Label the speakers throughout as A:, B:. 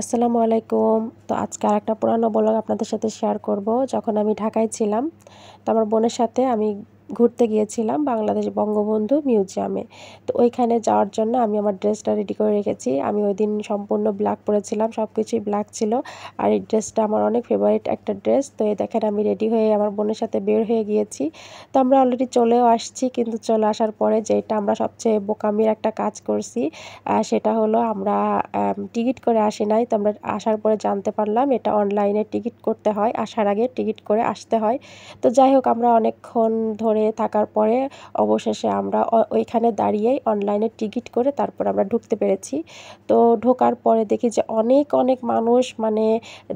A: আসসালামু আলাইকুম তো আজকে আর একটা পুরানো ব্লগ আপনাদের সাথে শেয়ার করব যখন আমি ঢাকায় ছিলাম তো আমার বোনের সাথে আমি ঘুরতে গিয়েছিলাম বাংলাদেশ বঙ্গবন্ধু মিউজিয়ামে তো ওইখানে যাওয়ার জন্য আমি আমার ড্রেসটা রেডি করে রেখেছি আমি ওই দিন সম্পূর্ণ ব্ল্যাক পরেছিলাম সব কিছুই ব্ল্যাক ছিল আর এই ড্রেসটা আমার অনেক ফেভারিট একটা ড্রেস তো এই দেখেন আমি রেডি হয়ে আমার বোনের সাথে বের হয়ে গিয়েছি তো আমরা অলরেডি চলেও আসছি কিন্তু চলে আসার পরে যেটা আমরা সবচেয়ে বোকামির একটা কাজ করছি সেটা হলো আমরা টিকিট করে আসি নাই তো আমরা আসার পরে জানতে পারলাম এটা অনলাইনে টিকিট করতে হয় আসার আগে টিকিট করে আসতে হয় তো যাই হোক আমরা অনেকক্ষণ ধরে হয়ে থাকার পরে অবশেষে আমরা ওইখানে দাঁড়িয়েই অনলাইনে টিকিট করে তারপর আমরা ঢুকতে পেরেছি তো ঢোকার পরে দেখি যে অনেক অনেক মানুষ মানে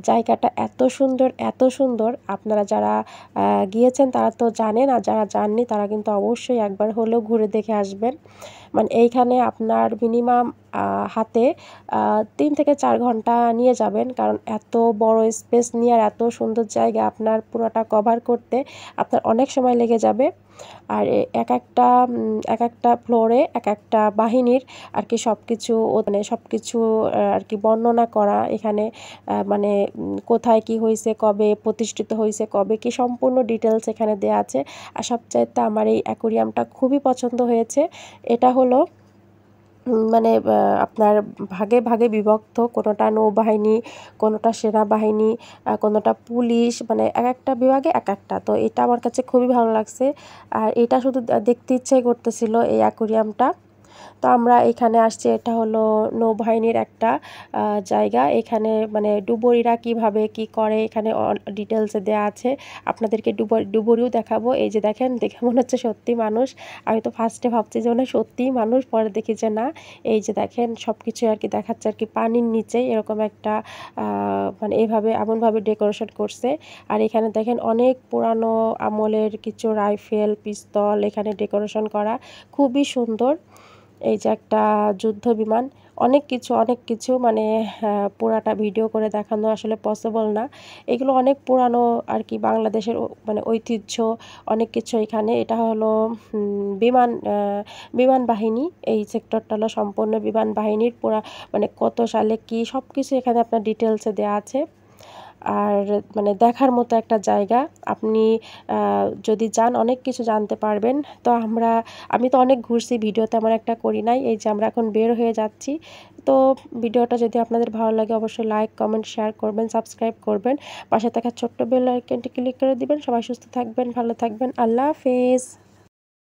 A: জায়গাটা এত সুন্দর এত সুন্দর আপনারা যারা গিয়েছেন তারা তো জানেন আর যারা যাননি তারা কিন্তু অবশ্যই একবার হলেও ঘুরে দেখে আসবেন মানে এইখানে আপনার মিনিমাম হাতে তিন থেকে চার ঘন্টা নিয়ে যাবেন কারণ এত বড় স্পেস নিয়ে আর এত সুন্দর জায়গা আপনার পুরোটা কভার করতে আপনার অনেক সময় লেগে যাবে আর এক একটা এক একটা ফ্লোরে এক একটা বাহিনীর আর কি সব কিছু মানে সব কিছু আর কি বর্ণনা করা এখানে মানে কোথায় কি হয়েছে কবে প্রতিষ্ঠিত হয়েছে কবে কি সম্পূর্ণ ডিটেলস এখানে দেওয়া আছে আর সবচাইতে আমার এই অ্যাকোরিয়ামটা খুবই পছন্দ হয়েছে এটা হলো মানে আপনার ভাগে ভাগে বিভক্ত কোনোটা নৌবাহিনী কোনোটা সেনাবাহিনী কোনোটা পুলিশ মানে এক একটা বিভাগে এক একটা তো এটা আমার কাছে খুবই ভালো লাগছে আর এটা শুধু দেখতে ইচ্ছাই করতেছিল এই অ্যাকোরিয়ামটা তো আমরা এখানে আসছি এটা হলো নৌবাহিনীর একটা জায়গা এখানে মানে ডুবুরিরা কিভাবে কি করে এখানে ডিটেলসে দেওয়া আছে আপনাদেরকে ডুব ডুবুরিও দেখাবো এই যে দেখেন দেখে মনে হচ্ছে সত্যি মানুষ আমি তো ফার্স্টে ভাবছি যে মানে সত্যিই মানুষ পরে দেখি যে না এই যে দেখেন সব কিছু আর কি দেখাচ্ছে আর কি পানির নিচে এরকম একটা মানে এভাবে এমনভাবে ডেকোরেশন করছে আর এখানে দেখেন অনেক পুরানো আমলের কিছু রাইফেল পিস্তল এখানে ডেকোরেশন করা খুবই সুন্দর এই যে একটা যুদ্ধ বিমান অনেক কিছু অনেক কিছু মানে হ্যাঁ, পুরাটা ভিডিও করে দেখানো আসলে পসিবল না এগুলো অনেক পুরানো আর কি বাংলাদেশের মানে ঐতিহ্য অনেক কিছু এখানে এটা হলো বিমান বিমান বাহিনী এই সেক্টরটা হলো সম্পূর্ণ বিমান বাহিনীর পুরা মানে কত সালে কি সব কিছু এখানে আপনার ডিটেলসে দেওয়া আছে আর মানে দেখার মতো একটা জায়গা আপনি যদি যান অনেক কিছু জানতে পারবেন তো আমরা আমি তো অনেক ঘুরছি ভিডিও তেমন একটা করি নাই এই যে আমরা এখন বের হয়ে যাচ্ছি তো ভিডিওটা যদি আপনাদের ভালো লাগে অবশ্যই লাইক কমেন্ট শেয়ার করবেন সাবস্ক্রাইব করবেন পাশে থাকা ছোট্ট বেল আইকনটি ক্লিক করে দিবেন সবাই সুস্থ থাকবেন ভালো থাকবেন আল্লাহ হাফেজ